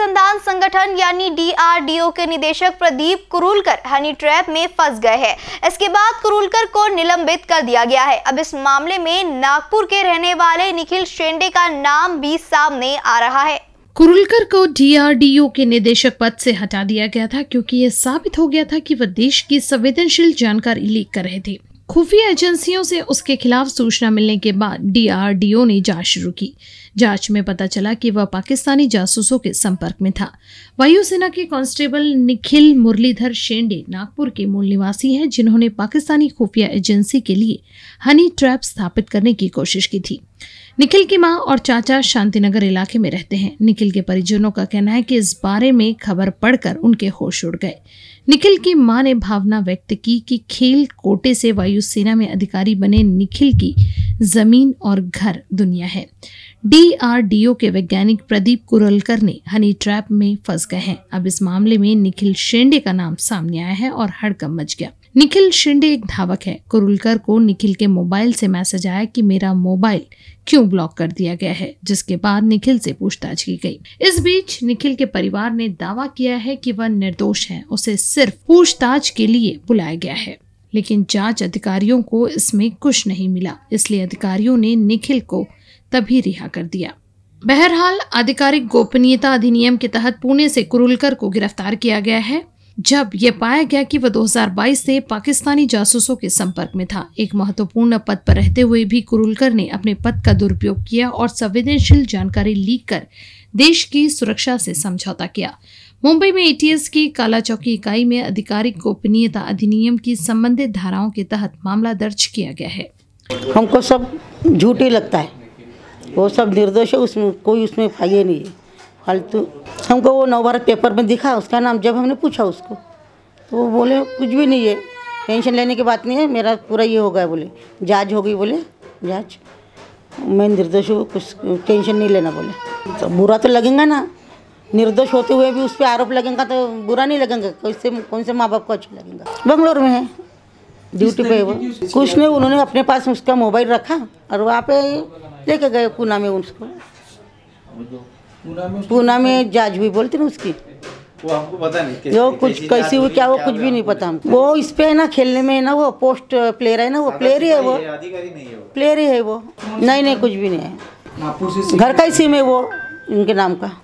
अनुसंधान संगठन यानी डीआरडीओ के निदेशक प्रदीप कुरुलकर हनी ट्रैप में फंस गए हैं इसके बाद कुरुलकर को निलंबित कर दिया गया है अब इस मामले में नागपुर के रहने वाले निखिल शेंडे का नाम भी सामने आ रहा है कुरुलकर को डीआरडीओ के निदेशक पद से हटा दिया गया था क्योंकि यह साबित हो गया था कि वह देश की संवेदनशील जानकारी लीक कर रहे थे खुफिया एजेंसियों से उसके खिलाफ सूचना मिलने के बाद डीआरडीओ ने जांच शुरू की जांच में पता चला कि वह पाकिस्तानी जासूसों के संपर्क में था वायुसेना के कांस्टेबल निखिल मुरलीधर शेंडे नागपुर के मूल निवासी हैं जिन्होंने पाकिस्तानी खुफिया एजेंसी के लिए हनी ट्रैप स्थापित करने की कोशिश की थी निखिल की मां और चाचा शांतिनगर इलाके में रहते हैं निखिल के परिजनों का कहना है कि इस बारे में खबर पढ़कर उनके होश उड़ गए निखिल की मां ने भावना व्यक्त की कि खेल कोटे से वायुसेना में अधिकारी बने निखिल की जमीन और घर दुनिया है डीआरडीओ के वैज्ञानिक प्रदीप कुरलकर ने हनी ट्रैप में फंस गए हैं अब इस मामले में निखिल शेंडे का नाम सामने आया है और हड़कम मच गया निखिल शिंडे एक धावक है कुरुलकर को निखिल के मोबाइल से मैसेज आया कि मेरा मोबाइल क्यों ब्लॉक कर दिया गया है जिसके बाद निखिल से पूछताछ की गई इस बीच निखिल के परिवार ने दावा किया है कि वह निर्दोष है उसे सिर्फ पूछताछ के लिए बुलाया गया है लेकिन जांच अधिकारियों को इसमें कुछ नहीं मिला इसलिए अधिकारियों ने निखिल को तभी रिहा कर दिया बहरहाल आधिकारिक गोपनीयता अधिनियम के तहत पुणे से कुरुलकर को गिरफ्तार किया गया है जब यह पाया गया कि वह 2022 से पाकिस्तानी जासूसों के संपर्क में था एक महत्वपूर्ण पद पर रहते हुए भी कुरुलकर ने अपने पद का दुरुपयोग किया और संवेदनशील जानकारी लीक कर देश की सुरक्षा से समझौता किया मुंबई में एटीएस की काला चौकी इकाई में आधिकारिक गोपनीयता अधिनियम की संबंधित धाराओं के तहत मामला दर्ज किया गया है हमको सब झूठी लगता है वो सब निर्दोष है उसमें कोई उसमें फाये नहीं है फालतू तो हमको वो नवभारत पेपर में दिखा उसका नाम जब हमने पूछा उसको तो वो बोले कुछ भी नहीं है टेंशन लेने की बात नहीं है मेरा पूरा ये हो गया बोले जाँच हो गई बोले जाँच मैं निर्दोष हूँ कुछ टेंशन नहीं लेना बोले तो बुरा तो लगेगा ना निर्दोष होते हुए भी उस पर आरोप लगेगा तो बुरा नहीं लगेगा कैसे कौन से माँ बाप को अच्छा लगेगा बंगलोर में है ड्यूटी पे वो कुछ नहीं उन्होंने अपने पास उसका मोबाइल रखा और वहाँ पे लेके गए पूना में उसको पूना में जाज भी बोलते ना उसकी वो हमको पता नहीं जो कुछ कैसी हुई क्या वो कुछ भी नहीं पता हमको वो इस पे है ना खेलने में है ना वो पोस्ट प्लेयर है ना वो प्लेयर ही है वो प्लेयर ही है वो नहीं नहीं कुछ भी नहीं है घर का इसी में वो इनके नाम का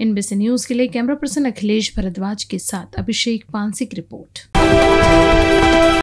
इन बी न्यूज के लिए कैमरा पर्सन अखिलेश भरद्वाज के साथ अभिषेक पानसिक की रिपोर्ट